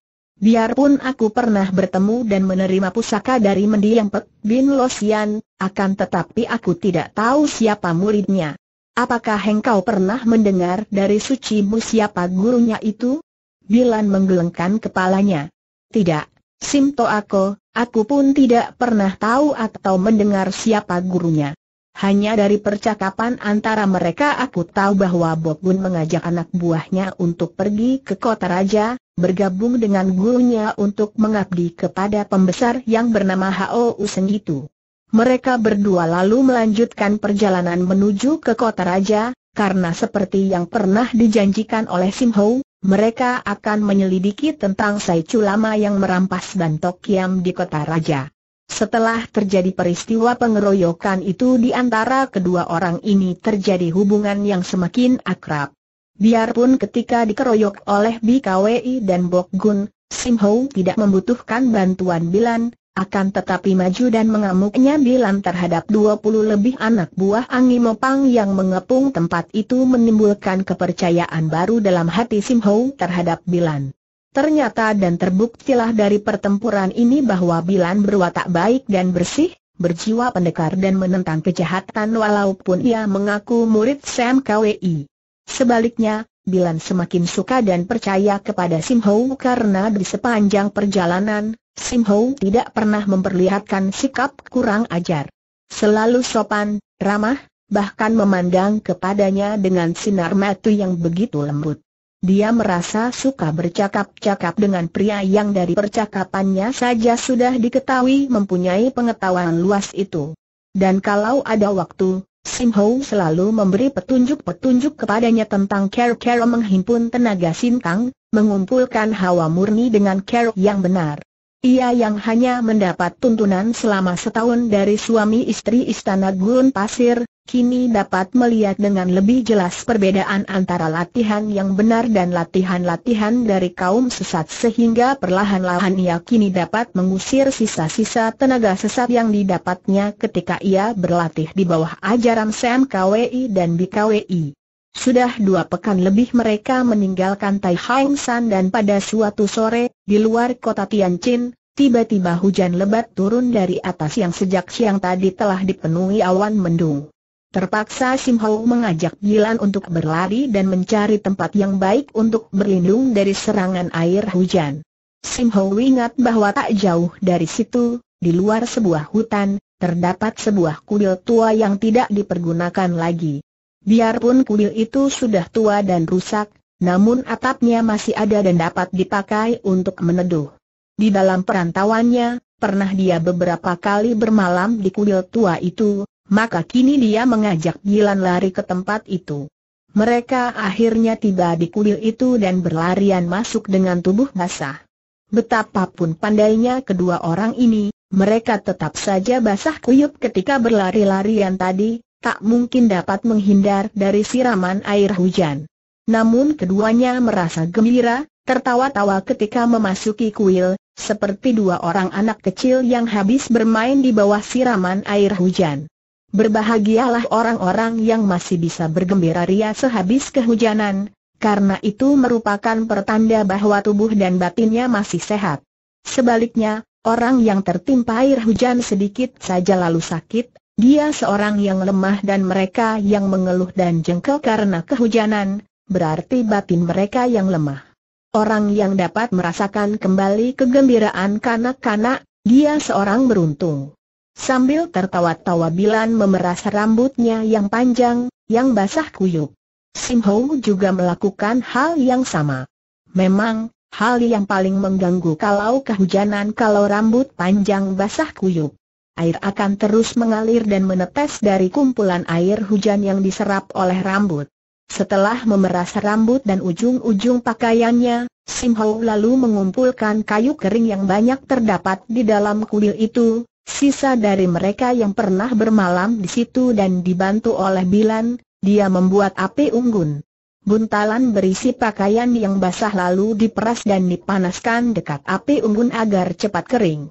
Biarpun aku pernah bertemu dan menerima pusaka dari mendiang Pek Bin Losian, akan tetapi aku tidak tahu siapa muridnya. Apakah engkau pernah mendengar dari sucimu siapa gurunya itu? Bilan menggelengkan kepalanya. Tidak, Simto aku, aku pun tidak pernah tahu atau mendengar siapa gurunya. Hanya dari percakapan antara mereka aku tahu bahwa Bok Gun mengajak anak buahnya untuk pergi ke kota raja, bergabung dengan gurunya untuk mengabdi kepada pembesar yang bernama Hao Useng itu. Mereka berdua lalu melanjutkan perjalanan menuju ke kota raja, karena seperti yang pernah dijanjikan oleh Sim Ho, mereka akan menyelidiki tentang Sai Chulama yang merampas dan Yam di kota raja. Setelah terjadi peristiwa pengeroyokan itu di antara kedua orang ini terjadi hubungan yang semakin akrab. Biarpun ketika dikeroyok oleh BKWI dan Bok Gun, Sim Ho tidak membutuhkan bantuan Bilan, akan tetapi maju dan mengamuknya Bilan terhadap 20 lebih anak buah Angimopang yang mengepung tempat itu menimbulkan kepercayaan baru dalam hati Sim Ho terhadap Bilan. Ternyata dan terbuktilah dari pertempuran ini bahwa Bilan berwatak baik dan bersih, berjiwa pendekar dan menentang kejahatan walaupun ia mengaku murid Sam KWI. Sebaliknya, Bilan semakin suka dan percaya kepada Sim Ho karena di sepanjang perjalanan, Sim Ho tidak pernah memperlihatkan sikap kurang ajar. Selalu sopan, ramah, bahkan memandang kepadanya dengan sinar mata yang begitu lembut. Dia merasa suka bercakap-cakap dengan pria yang dari percakapannya saja sudah diketahui mempunyai pengetahuan luas itu. Dan kalau ada waktu, Sim Ho selalu memberi petunjuk-petunjuk kepadanya tentang care-care menghimpun tenaga sintang, mengumpulkan hawa murni dengan care yang benar. Ia yang hanya mendapat tuntunan selama setahun dari suami istri Istana Gun Pasir, kini dapat melihat dengan lebih jelas perbedaan antara latihan yang benar dan latihan-latihan dari kaum sesat sehingga perlahan-lahan ia kini dapat mengusir sisa-sisa tenaga sesat yang didapatnya ketika ia berlatih di bawah ajaran Sam KWI dan BKWI. Sudah dua pekan lebih mereka meninggalkan Tai Hang San dan pada suatu sore, di luar kota Tianjin, tiba-tiba hujan lebat turun dari atas yang sejak siang tadi telah dipenuhi awan mendung. Terpaksa Sim Hau mengajak Gilan untuk berlari dan mencari tempat yang baik untuk berlindung dari serangan air hujan. Sim Hau ingat bahwa tak jauh dari situ, di luar sebuah hutan, terdapat sebuah kuil tua yang tidak dipergunakan lagi. Biarpun kuil itu sudah tua dan rusak, namun atapnya masih ada dan dapat dipakai untuk meneduh. Di dalam perantauannya, pernah dia beberapa kali bermalam di kuil tua itu, maka kini dia mengajak Gilan lari ke tempat itu. Mereka akhirnya tiba di kuil itu dan berlarian masuk dengan tubuh basah. Betapapun pandainya kedua orang ini, mereka tetap saja basah kuyup ketika berlari-larian tadi, tak mungkin dapat menghindar dari siraman air hujan. Namun keduanya merasa gembira, tertawa-tawa ketika memasuki kuil, seperti dua orang anak kecil yang habis bermain di bawah siraman air hujan. Berbahagialah orang-orang yang masih bisa bergembira ria sehabis kehujanan, karena itu merupakan pertanda bahwa tubuh dan batinnya masih sehat. Sebaliknya, orang yang tertimpa air hujan sedikit saja lalu sakit, dia seorang yang lemah dan mereka yang mengeluh dan jengkel karena kehujanan, berarti batin mereka yang lemah. Orang yang dapat merasakan kembali kegembiraan kanak-kanak, dia seorang beruntung. Sambil tertawa-tawa Bilan memeras rambutnya yang panjang, yang basah kuyup. Sim Ho juga melakukan hal yang sama. Memang, hal yang paling mengganggu kalau kehujanan kalau rambut panjang basah kuyup. Air akan terus mengalir dan menetes dari kumpulan air hujan yang diserap oleh rambut. Setelah memeras rambut dan ujung-ujung pakaiannya, Sim Ho lalu mengumpulkan kayu kering yang banyak terdapat di dalam kuil itu, Sisa dari mereka yang pernah bermalam di situ dan dibantu oleh Bilan, dia membuat api unggun. Buntalan berisi pakaian yang basah lalu diperas dan dipanaskan dekat api unggun agar cepat kering.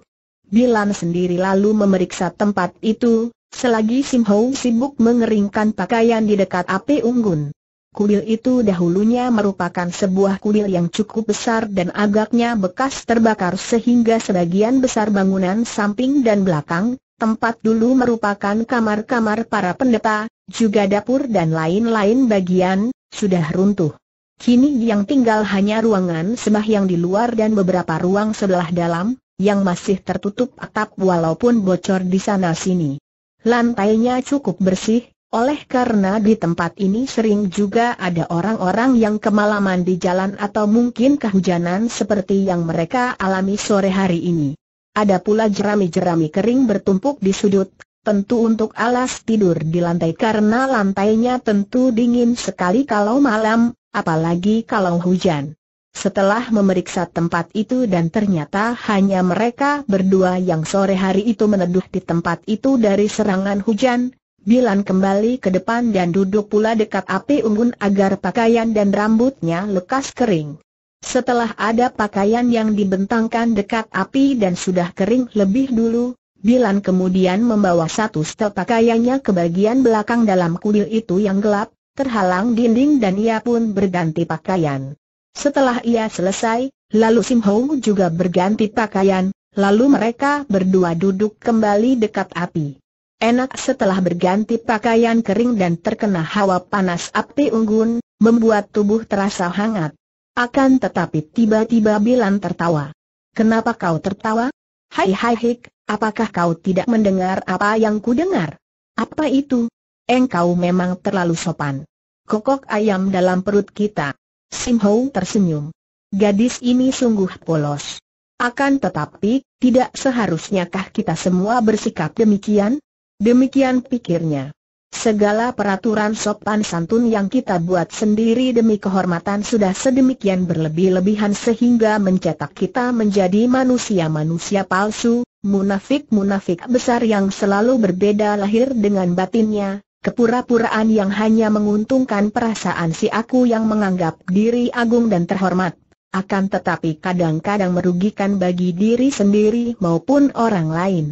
Bilan sendiri lalu memeriksa tempat itu, selagi Sim sibuk mengeringkan pakaian di dekat api unggun. Kuil itu dahulunya merupakan sebuah kuil yang cukup besar dan agaknya bekas terbakar sehingga sebagian besar bangunan samping dan belakang, tempat dulu merupakan kamar-kamar para pendeta, juga dapur dan lain-lain bagian, sudah runtuh. Kini yang tinggal hanya ruangan sembahyang di luar dan beberapa ruang sebelah dalam, yang masih tertutup atap walaupun bocor di sana-sini. Lantainya cukup bersih, oleh karena di tempat ini sering juga ada orang-orang yang kemalaman di jalan atau mungkin kehujanan seperti yang mereka alami sore hari ini. Ada pula jerami-jerami kering bertumpuk di sudut, tentu untuk alas tidur di lantai karena lantainya tentu dingin sekali kalau malam, apalagi kalau hujan. Setelah memeriksa tempat itu dan ternyata hanya mereka berdua yang sore hari itu meneduh di tempat itu dari serangan hujan, Bilan kembali ke depan dan duduk pula dekat api unggun agar pakaian dan rambutnya lekas kering. Setelah ada pakaian yang dibentangkan dekat api dan sudah kering lebih dulu, Bilan kemudian membawa satu setel pakaiannya ke bagian belakang dalam kuil itu yang gelap, terhalang dinding dan ia pun berganti pakaian. Setelah ia selesai, lalu Sim juga berganti pakaian, lalu mereka berdua duduk kembali dekat api enak setelah berganti pakaian kering dan terkena hawa panas api unggun, membuat tubuh terasa hangat. Akan tetapi tiba-tiba Bilan tertawa. Kenapa kau tertawa? Hai hai hik, apakah kau tidak mendengar apa yang ku dengar? Apa itu? Engkau memang terlalu sopan. Kokok ayam dalam perut kita. Sim Ho tersenyum. Gadis ini sungguh polos. Akan tetapi, tidak seharusnya kah kita semua bersikap demikian? Demikian pikirnya. Segala peraturan sopan santun yang kita buat sendiri demi kehormatan sudah sedemikian berlebih-lebihan sehingga mencetak kita menjadi manusia-manusia palsu, munafik-munafik besar yang selalu berbeda lahir dengan batinnya, kepura-puraan yang hanya menguntungkan perasaan si aku yang menganggap diri agung dan terhormat, akan tetapi kadang-kadang merugikan bagi diri sendiri maupun orang lain.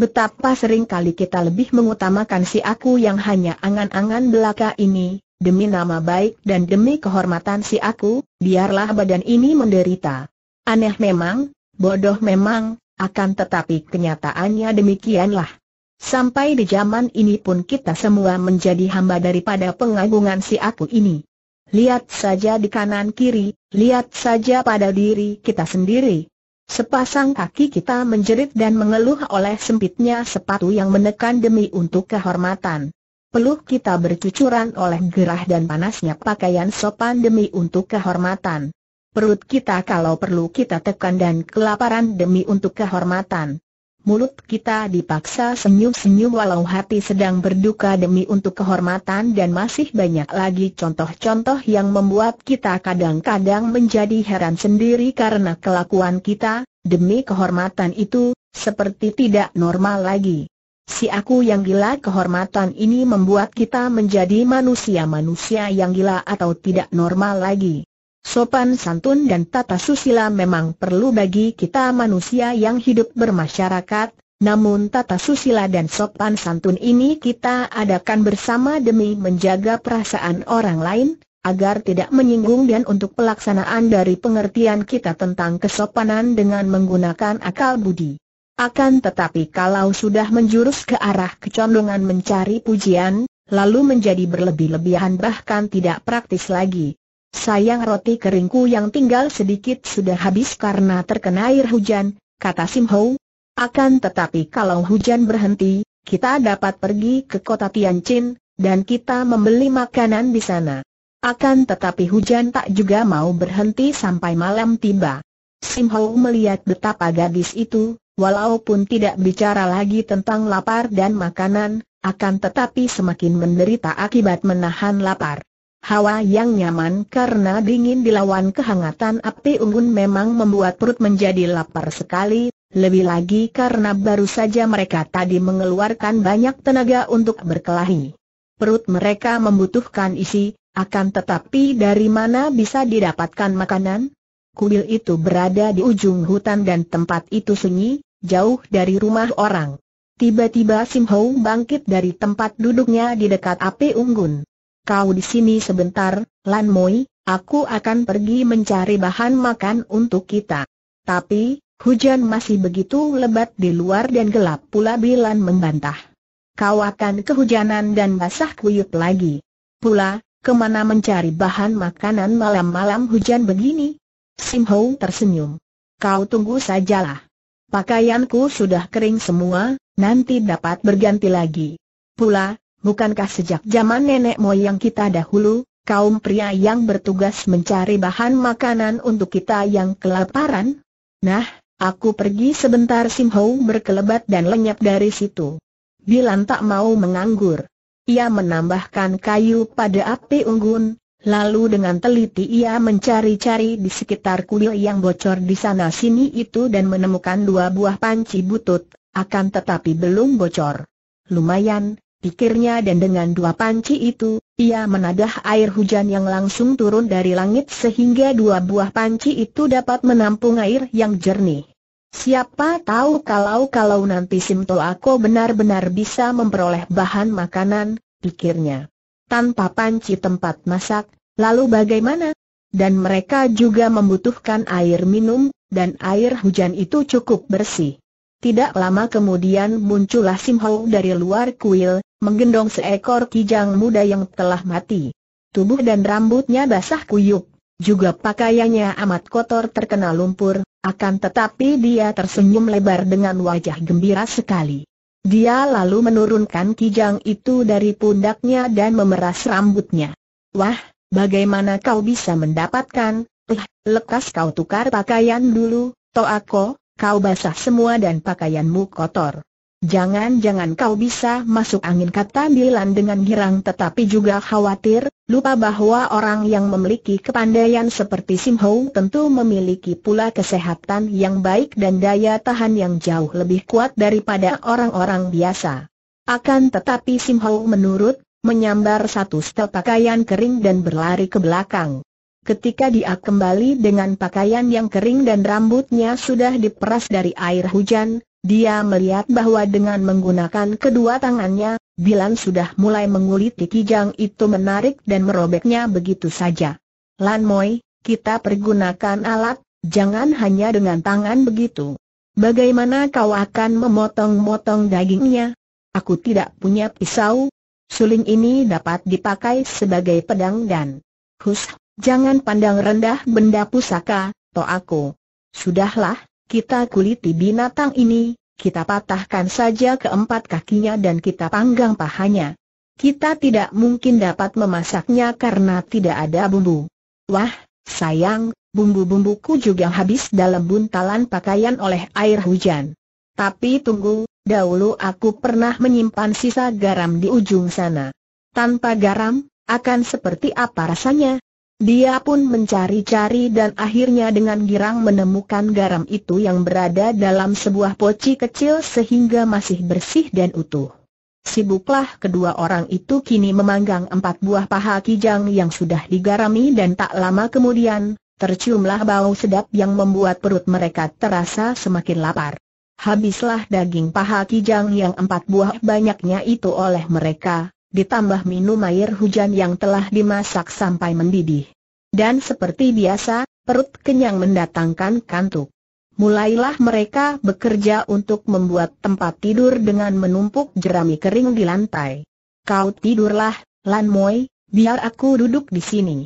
Betapa sering kali kita lebih mengutamakan si aku yang hanya angan-angan belaka ini, demi nama baik dan demi kehormatan si aku, biarlah badan ini menderita. Aneh memang, bodoh memang, akan tetapi kenyataannya demikianlah. Sampai di zaman ini pun kita semua menjadi hamba daripada pengagungan si aku ini. Lihat saja di kanan kiri, lihat saja pada diri kita sendiri, Sepasang kaki kita menjerit dan mengeluh oleh sempitnya sepatu yang menekan demi untuk kehormatan. Peluh kita bercucuran oleh gerah dan panasnya pakaian sopan demi untuk kehormatan. Perut kita kalau perlu kita tekan dan kelaparan demi untuk kehormatan. Mulut kita dipaksa senyum-senyum walau hati sedang berduka demi untuk kehormatan dan masih banyak lagi contoh-contoh yang membuat kita kadang-kadang menjadi heran sendiri karena kelakuan kita, demi kehormatan itu, seperti tidak normal lagi. Si aku yang gila kehormatan ini membuat kita menjadi manusia-manusia yang gila atau tidak normal lagi. Sopan santun dan tata susila memang perlu bagi kita manusia yang hidup bermasyarakat, namun tata susila dan sopan santun ini kita adakan bersama demi menjaga perasaan orang lain, agar tidak menyinggung dan untuk pelaksanaan dari pengertian kita tentang kesopanan dengan menggunakan akal budi. Akan tetapi kalau sudah menjurus ke arah kecondongan mencari pujian, lalu menjadi berlebih-lebihan bahkan tidak praktis lagi, Sayang roti keringku yang tinggal sedikit sudah habis karena terkena air hujan, kata Sim Ho. Akan tetapi kalau hujan berhenti, kita dapat pergi ke kota Tianjin, dan kita membeli makanan di sana. Akan tetapi hujan tak juga mau berhenti sampai malam tiba. Sim Ho melihat betapa gadis itu, walaupun tidak bicara lagi tentang lapar dan makanan, akan tetapi semakin menderita akibat menahan lapar. Hawa yang nyaman karena dingin dilawan kehangatan api unggun memang membuat perut menjadi lapar sekali, lebih lagi karena baru saja mereka tadi mengeluarkan banyak tenaga untuk berkelahi. Perut mereka membutuhkan isi, akan tetapi dari mana bisa didapatkan makanan? Kuil itu berada di ujung hutan dan tempat itu sunyi, jauh dari rumah orang. Tiba-tiba Sim Hou bangkit dari tempat duduknya di dekat api unggun kau di sini sebentar, Lan Moi, aku akan pergi mencari bahan makan untuk kita. Tapi, hujan masih begitu lebat di luar dan gelap pula Bilan membantah. Kau akan kehujanan dan basah kuyup lagi. Pula, kemana mencari bahan makanan malam-malam hujan begini? Sim Ho tersenyum. Kau tunggu sajalah. Pakaianku sudah kering semua, nanti dapat berganti lagi. Pula, Bukankah sejak zaman nenek moyang kita dahulu, kaum pria yang bertugas mencari bahan makanan untuk kita yang kelaparan? Nah, aku pergi sebentar Sim Ho berkelebat dan lenyap dari situ. Bilan tak mau menganggur. Ia menambahkan kayu pada api unggun, lalu dengan teliti ia mencari-cari di sekitar kuil yang bocor di sana-sini itu dan menemukan dua buah panci butut, akan tetapi belum bocor. Lumayan, pikirnya dan dengan dua panci itu, ia menadah air hujan yang langsung turun dari langit sehingga dua buah panci itu dapat menampung air yang jernih. Siapa tahu kalau-kalau nanti Simto Ako benar-benar bisa memperoleh bahan makanan, pikirnya. Tanpa panci tempat masak, lalu bagaimana? Dan mereka juga membutuhkan air minum, dan air hujan itu cukup bersih. Tidak lama kemudian muncullah Sim Ho dari luar kuil, menggendong seekor kijang muda yang telah mati. Tubuh dan rambutnya basah kuyup, juga pakaiannya amat kotor terkena lumpur, akan tetapi dia tersenyum lebar dengan wajah gembira sekali. Dia lalu menurunkan kijang itu dari pundaknya dan memeras rambutnya. Wah, bagaimana kau bisa mendapatkan? Eh, lekas kau tukar pakaian dulu, Toako, Kau basah semua dan pakaianmu kotor. Jangan-jangan kau bisa masuk angin kata Bilan dengan girang tetapi juga khawatir, lupa bahwa orang yang memiliki kepandaian seperti Sim Ho tentu memiliki pula kesehatan yang baik dan daya tahan yang jauh lebih kuat daripada orang-orang biasa. Akan tetapi Sim Ho menurut, menyambar satu setel pakaian kering dan berlari ke belakang. Ketika dia kembali dengan pakaian yang kering dan rambutnya sudah diperas dari air hujan, dia melihat bahwa dengan menggunakan kedua tangannya, Bilan sudah mulai menguliti kijang itu menarik dan merobeknya begitu saja. Lan Moi, kita pergunakan alat, jangan hanya dengan tangan begitu. Bagaimana kau akan memotong-motong dagingnya? Aku tidak punya pisau. Suling ini dapat dipakai sebagai pedang dan... Hus Jangan pandang rendah benda pusaka, to aku. Sudahlah, kita kuliti binatang ini, kita patahkan saja keempat kakinya dan kita panggang pahanya. Kita tidak mungkin dapat memasaknya karena tidak ada bumbu. Wah, sayang, bumbu-bumbuku juga habis dalam buntalan pakaian oleh air hujan. Tapi tunggu, dahulu aku pernah menyimpan sisa garam di ujung sana. Tanpa garam, akan seperti apa rasanya? Dia pun mencari-cari dan akhirnya dengan girang menemukan garam itu yang berada dalam sebuah poci kecil sehingga masih bersih dan utuh. Sibuklah kedua orang itu kini memanggang empat buah paha kijang yang sudah digarami dan tak lama kemudian, terciumlah bau sedap yang membuat perut mereka terasa semakin lapar. Habislah daging paha kijang yang empat buah banyaknya itu oleh mereka, ditambah minum air hujan yang telah dimasak sampai mendidih. Dan seperti biasa, perut kenyang mendatangkan kantuk. Mulailah mereka bekerja untuk membuat tempat tidur dengan menumpuk jerami kering di lantai. Kau tidurlah, Lan Moi, biar aku duduk di sini.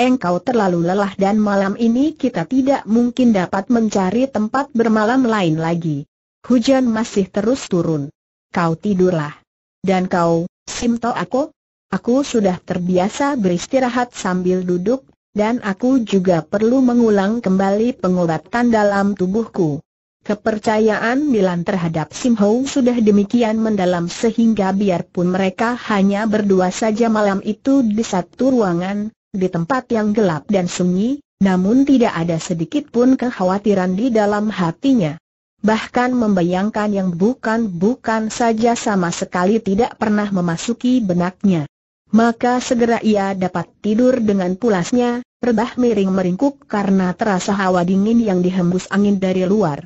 Engkau terlalu lelah dan malam ini kita tidak mungkin dapat mencari tempat bermalam lain lagi. Hujan masih terus turun. Kau tidurlah. Dan kau, Simto aku, aku sudah terbiasa beristirahat sambil duduk, dan aku juga perlu mengulang kembali pengobatan dalam tubuhku. Kepercayaan Milan terhadap Sim Hou sudah demikian mendalam sehingga biarpun mereka hanya berdua saja malam itu di satu ruangan, di tempat yang gelap dan sunyi, namun tidak ada sedikit pun kekhawatiran di dalam hatinya bahkan membayangkan yang bukan-bukan saja sama sekali tidak pernah memasuki benaknya. Maka segera ia dapat tidur dengan pulasnya, rebah miring meringkuk karena terasa hawa dingin yang dihembus angin dari luar.